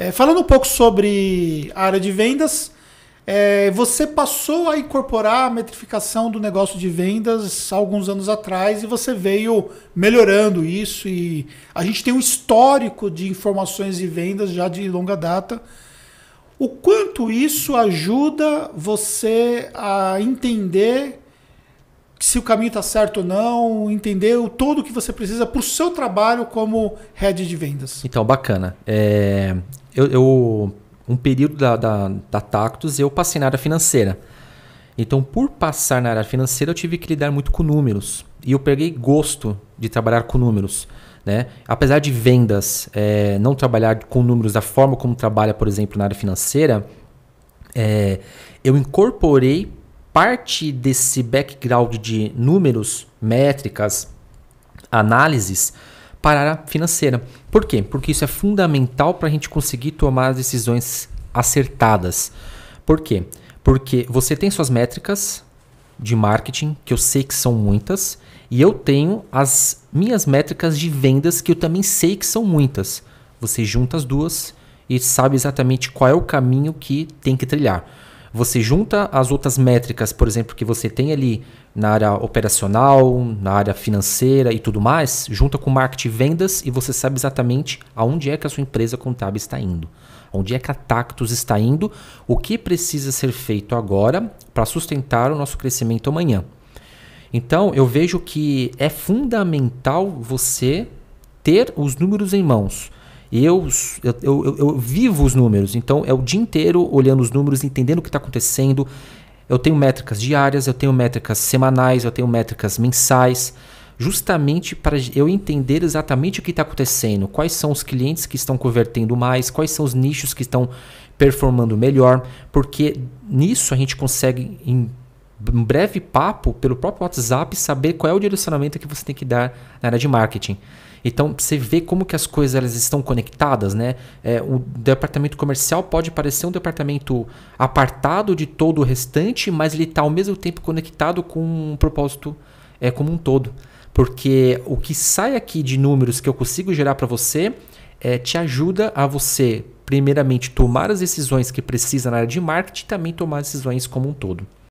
É, falando um pouco sobre a área de vendas, é, você passou a incorporar a metrificação do negócio de vendas alguns anos atrás e você veio melhorando isso. E a gente tem um histórico de informações de vendas já de longa data. O quanto isso ajuda você a entender se o caminho está certo ou não, entender todo o que você precisa para o seu trabalho como head de vendas. Então, bacana. É, eu, eu, um período da, da, da Tactus eu passei na área financeira. Então, por passar na área financeira, eu tive que lidar muito com números. E eu peguei gosto de trabalhar com números. Né? Apesar de vendas é, não trabalhar com números da forma como trabalha, por exemplo, na área financeira, é, eu incorporei parte desse background de números, métricas, análises para a financeira. Por quê? Porque isso é fundamental para a gente conseguir tomar decisões acertadas. Por quê? Porque você tem suas métricas de marketing, que eu sei que são muitas, e eu tenho as minhas métricas de vendas, que eu também sei que são muitas. Você junta as duas e sabe exatamente qual é o caminho que tem que trilhar você junta as outras métricas, por exemplo, que você tem ali na área operacional, na área financeira e tudo mais, junta com marketing vendas e você sabe exatamente aonde é que a sua empresa contábil está indo. Onde é que a Tactus está indo? O que precisa ser feito agora para sustentar o nosso crescimento amanhã? Então, eu vejo que é fundamental você ter os números em mãos eu, eu, eu, eu, vivo os números, então é o dia inteiro olhando os números, entendendo o que está acontecendo. Eu tenho métricas diárias, eu tenho métricas semanais, eu tenho métricas mensais, justamente para eu entender exatamente o que está acontecendo, quais são os clientes que estão convertendo mais, quais são os nichos que estão performando melhor, porque nisso a gente consegue um breve papo pelo próprio WhatsApp saber qual é o direcionamento que você tem que dar na área de marketing. Então você vê como que as coisas elas estão conectadas, né? É, o departamento comercial pode parecer um departamento apartado de todo o restante, mas ele está ao mesmo tempo conectado com um propósito é, como um todo, porque o que sai aqui de números que eu consigo gerar para você é, te ajuda a você primeiramente tomar as decisões que precisa na área de marketing, e também tomar decisões como um todo.